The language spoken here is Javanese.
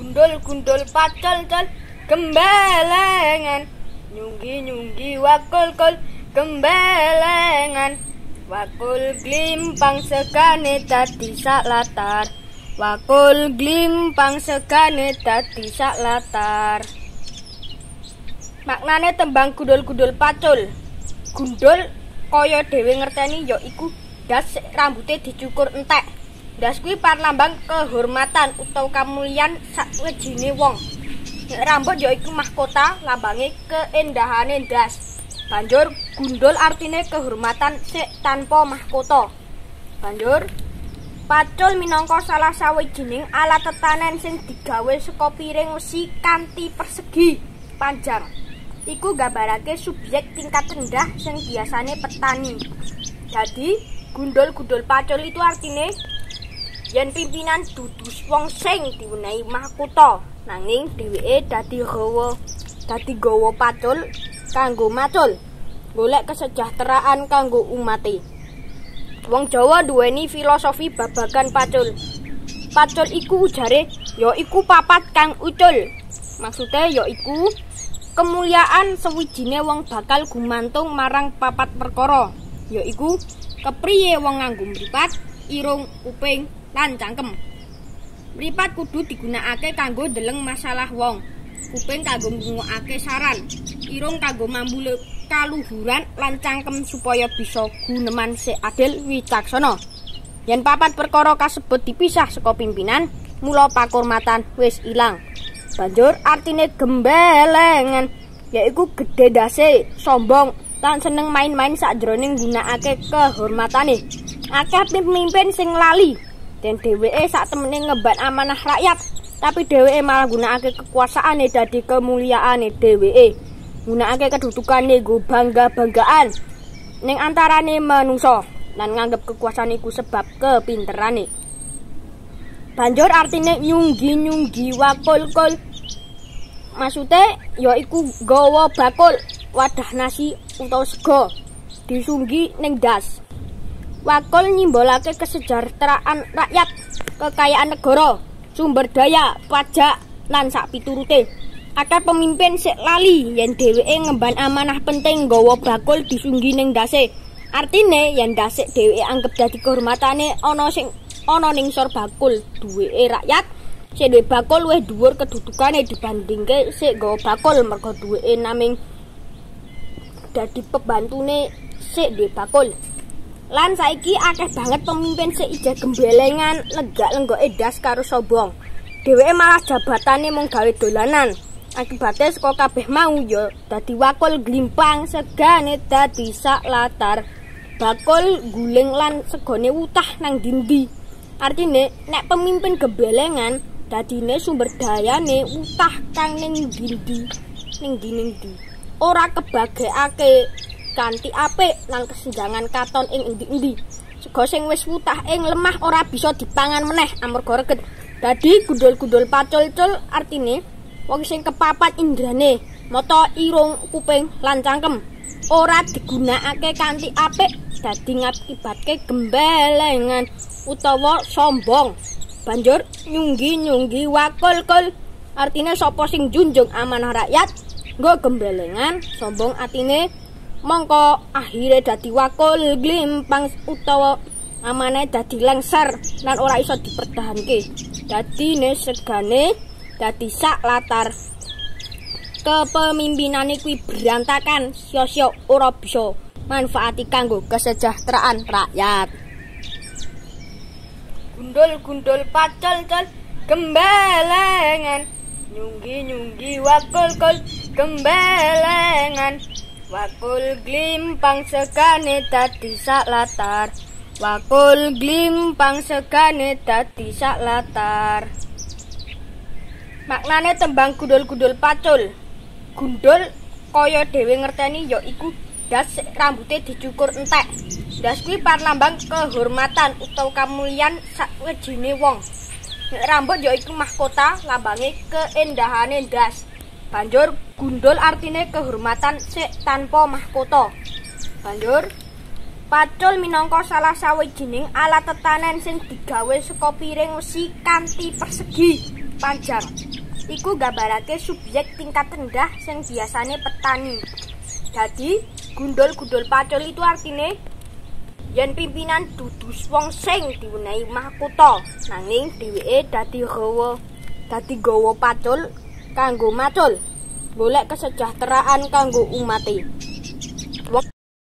gundul-gundul pacul col kembelengan nyunggi-nyunggi wakul col kembelengan wakul glimpang sekane tadi sak latar wakul glimpang sekane tadi sak latar maknane tembang gundul-gundul pacul gundul koyo dhewe ngerteni ya iku das rambutnya dicukur entek Ndas kuwi parlambang kehormatan utawa kamulyan saklejine wong. Nek rambut ya iku mahkota lambange keendahane ndas. Banjur gundul artine kehormatan sik tanpa mahkota. Banjur Pacul minangka salah sawijining alat tetanen sing digawe saka piring wesi kanthi persegi panjang. Iku gambarake subjek tingkat rendah sing biasane petani. Jadi, gundul-gundul pacul itu artine yen pimpinan dudu wong sing diwenehi makutha nanging dheweke dadi gawa dadi gawa pacul kanggo macul golek kesejahteraan kanggo umate wong Jawa duweni filosofi babagan pacul pacul iku ujare ya iku papat kang ucul maksude ya iku kemuliaan sewijine wong bakal gumantung marang papat perkara ya iku kepriye wong nganggo mripat irung kuping lan cangkem. Mripat kudu digunakake kanggo ndeleng masalah wong, kuping kanggo ngrungokake saran, irung kanggo mambu kaluhuran lan cangkem supaya bisa guneman sik adil wicaksana. Yen papat perkara kasebut dipisah saka pimpinan, mula pakurmatan wis ilang. Banjur artine gembelengan, yaiku gedhe dase, sombong, lan seneng main-main sak sakjroning nggunakake kehormatane. Akeh pimpin sing lali Dan dheweke sak temene ngemban amanah rakyat, tapi dheweke malah gunakake kekuasaane dadi kemuliaane dheweke. Gunakake kedudukane nggo bangga-banggaan ning antarane manungsa lan nganggep kekuasaan iku sebab kepinterane. Banjur artine nyunggi-nyunggi wakul-kul. Maksude yaiku gawa bakul, wadah nasi utawa sego disunggi ning das. Wakil nyimbolake kesejahteraan rakyat, kekayaan negara, sumber daya, pajak, lan sak piturute. Akar pemimpin sik lali yang dheweke ngemban amanah penting nggawa bakul disunggi ning dase. Artine yang dase dheweke anggap dadi kehormatane ana sing ana ning sor bakul duweke rakyat. Sing duwe bakul luwih dhuwur kedudukane dibandingke sik nggawa bakul mergo duweke naming dadi pebantune sik duwe bakul. Lan saiki akeh banget pemimpin sing ijah gembelengan, legak lenggoke das karo sobong. Dheweke malas jabatane mung gawe dolanan. Akibate saka kabeh mau ya dadi wakul glimpang segane dadi sak latar. Bakul guling lan segone utah nang dindi. Artine nek pemimpin gembelengan dadine sumber dayane utah kang ning dindi, ning dindi. Ora kebagekake kanti apik lan kesenjangan katon ing endi-endi. Sega sing wis wutah ing lemah ora bisa dipangan meneh amarga reget. Dadi gundul-gundul pacul-cul artine wong sing kepapat indrane, mata, irung, kuping lan cangkem ora digunakake kanti apik dadi ngakibatke gembelengan utawa sombong. Banjur nyunggi-nyunggi wakul-kul artine sapa sing junjung amanah rakyat nggo gembelengan sombong atine mongko akhirnya dadi wakul glimpang utawa amane dadi lengser dan ora iso dipertahanke dadi ne segane dadi sak latar kepemimpinane kuwi berantakan sio-sio ora bisa manfaati kanggo kesejahteraan rakyat gundul-gundul pacol col gembelengan nyunggi-nyunggi wakul kol gembelengan Wakul glimpang segane dadi sak latar Wakul glimpang segane dadi sak latar Maknane tembang gundul-gundul pacul Gundul kaya dhewe ngerteni ya iku das rambute dicukur entek Das kuwi parlambang kehormatan utawa kamulyan sakwejine wong Nek rambut ya iku mahkota lambange keendahane das Banjur gundul artine kehormatan sik tanpa mahkota. Banjur pacul minangka salah sawijining alat tetanen sing digawe saka piring wesi kanthi persegi panjang. Iku gambarake subyek tingkat rendah sing biasane petani. Dadi gundul-gundul pacul itu artine yen pimpinan dudu wong sing diwenehi mahkota nanging dheweke dadi gawa dadi gawa pacul kanggo macul golek kesejahteraan kanggo umate